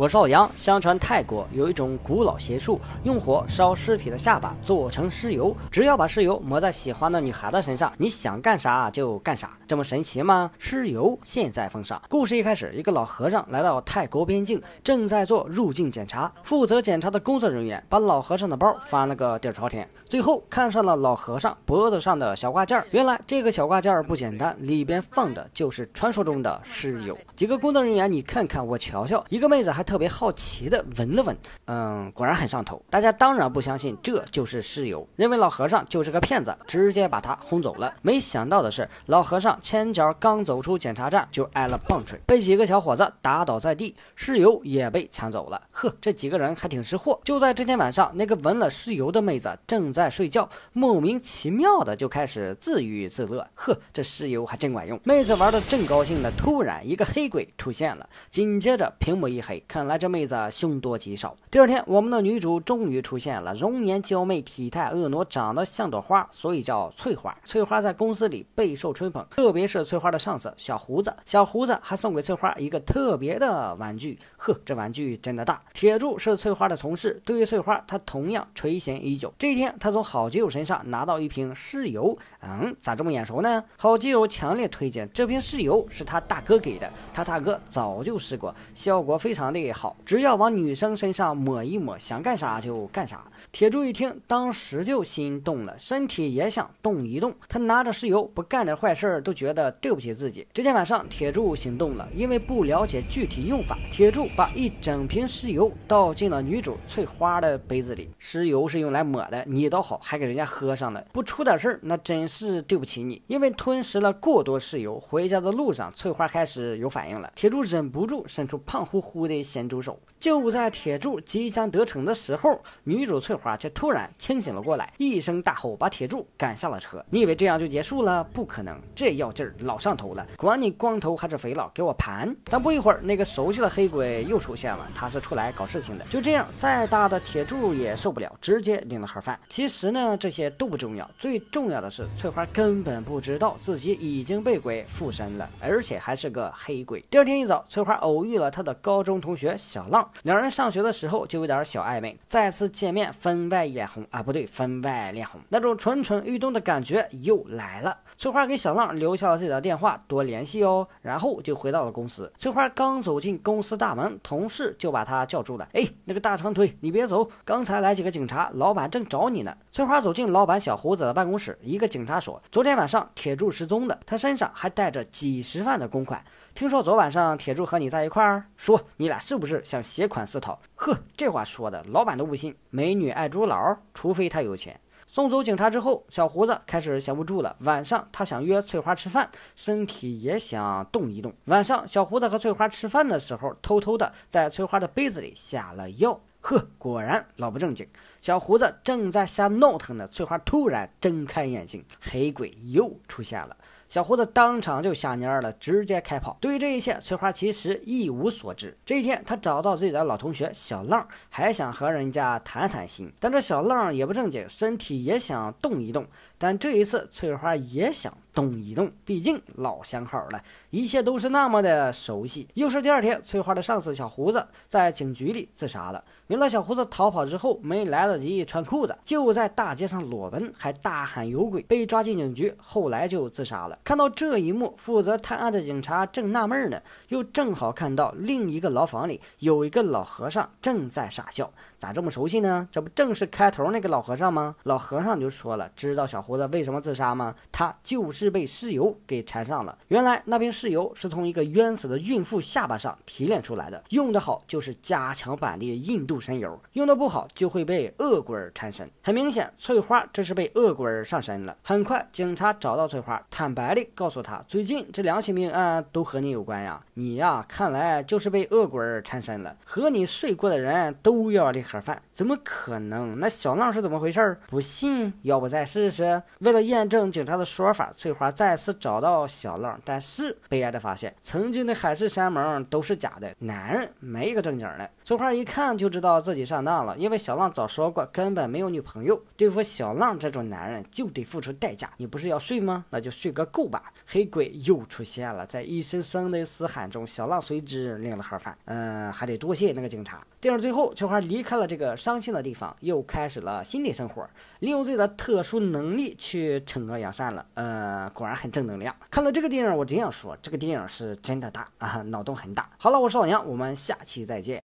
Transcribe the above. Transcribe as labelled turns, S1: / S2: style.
S1: 我是奥阳，相传泰国有一种古老邪术，用火烧尸体的下巴做成尸油，只要把尸油抹在喜欢的女孩的身上，你想干啥就干啥，这么神奇吗？尸油现在奉上。故事一开始，一个老和尚来到泰国边境，正在做入境检查。负责检查的工作人员把老和尚的包翻了个底朝天，最后看上了老和尚脖子上的小挂件。原来这个小挂件不简单，里边放的就是传说中的尸油。几个工作人员，你看看我瞧瞧，一个妹子还。特别好奇的闻了闻，嗯，果然很上头。大家当然不相信这就是尸油，认为老和尚就是个骗子，直接把他轰走了。没想到的是，老和尚前脚刚走出检查站，就挨了棒槌，被几个小伙子打倒在地，尸油也被抢走了。呵，这几个人还挺识货。就在这天晚上，那个闻了尸油的妹子正在睡觉，莫名其妙的就开始自娱自乐。呵，这尸油还真管用。妹子玩的正高兴呢，突然一个黑鬼出现了，紧接着屏幕一黑，看。本来这妹子凶多吉少。第二天，我们的女主终于出现了，容颜娇媚，体态婀娜，长得像朵花，所以叫翠花。翠花在公司里备受吹捧，特别是翠花的上司小胡子。小胡子还送给翠花一个特别的玩具，呵，这玩具真的大。铁柱是翠花的同事，对于翠花，他同样垂涎已久。这一天，他从好基友身上拿到一瓶尸油，嗯，咋这么眼熟呢？好基友强烈推荐，这瓶尸油是他大哥给的，他大哥早就试过，效果非常的。最好只要往女生身上抹一抹，想干啥就干啥。铁柱一听，当时就心动了，身体也想动一动。他拿着石油，不干点坏事都觉得对不起自己。这天晚上，铁柱行动了，因为不了解具体用法，铁柱把一整瓶石油倒进了女主翠花的杯子里。石油是用来抹的，你倒好，还给人家喝上了。不出点事那真是对不起你。因为吞食了过多石油，回家的路上，翠花开始有反应了。铁柱忍不住伸出胖乎乎的。咸猪手就在铁柱即将得逞的时候，女主翠花却突然清醒了过来，一声大吼把铁柱赶下了车。你以为这样就结束了？不可能，这药劲儿老上头了，管你光头还是肥佬，给我盘！但不一会儿，那个熟悉的黑鬼又出现了，他是出来搞事情的。就这样，再大的铁柱也受不了，直接领了盒饭。其实呢，这些都不重要，最重要的是翠花根本不知道自己已经被鬼附身了，而且还是个黑鬼。第二天一早，翠花偶遇了他的高中同学。学小浪，两人上学的时候就有点小暧昧。再次见面，分外眼红啊，不对，分外脸红，那种蠢蠢欲动的感觉又来了。翠花给小浪留下了自己的电话，多联系哦。然后就回到了公司。翠花刚走进公司大门，同事就把她叫住了。哎，那个大长腿，你别走，刚才来几个警察，老板正找你呢。翠花走进老板小胡子的办公室，一个警察说，昨天晚上铁柱失踪的，他身上还带着几十万的公款。听说昨晚上铁柱和你在一块儿？说，你俩。是不是想携款私逃？呵，这话说的，老板都不信。美女爱猪脑，除非他有钱。送走警察之后，小胡子开始闲不住了。晚上，他想约翠花吃饭，身体也想动一动。晚上，小胡子和翠花吃饭的时候，偷偷的在翠花的杯子里下了药。呵，果然老不正经。小胡子正在瞎闹腾呢，翠花突然睁开眼睛，黑鬼又出现了。小胡子当场就吓蔫了，直接开跑。对于这一切，翠花其实一无所知。这一天，她找到自己的老同学小浪，还想和人家谈谈心。但这小浪也不正经，身体也想动一动。但这一次，翠花也想动一动，毕竟老相好了，一切都是那么的熟悉。又是第二天，翠花的上司小胡子在警局里自杀了。原来，小胡子逃跑之后没来得及穿裤子，就在大街上裸奔，还大喊有鬼，被抓进警局，后来就自杀了。看到这一幕，负责探案的警察正纳闷呢，又正好看到另一个牢房里有一个老和尚正在傻笑，咋这么熟悉呢？这不正是开头那个老和尚吗？老和尚就说了：“知道小胡子为什么自杀吗？他就是被尸油给缠上了。原来那瓶尸油是从一个冤死的孕妇下巴上提炼出来的，用得好就是加强版的印度神油，用得不好就会被恶鬼缠身。很明显，翠花这是被恶鬼上身了。很快，警察找到翠花，坦白。”白丽告诉他，最近这两起命案都和你有关呀！你呀，看来就是被恶鬼缠身了。和你睡过的人都要这盒饭，怎么可能？那小浪是怎么回事？不信，要不再试试？为了验证警察的说法，翠花再次找到小浪，但是悲哀的发现，曾经的海誓山盟都是假的，男人没一个正经的。翠花一看就知道自己上当了，因为小浪早说过根本没有女朋友。对付小浪这种男人就得付出代价。你不是要睡吗？那就睡个够。够吧！黑鬼又出现了，在一声声的嘶喊中，小浪随之领了盒饭。嗯，还得多谢那个警察。电影最后，翠花离开了这个伤心的地方，又开始了新的生活，利用自己的特殊能力去惩恶扬善了。呃，果然很正能量。看了这个电影，我只想说，这个电影是真的大啊，脑洞很大。好了，我是老杨，我们下期再见。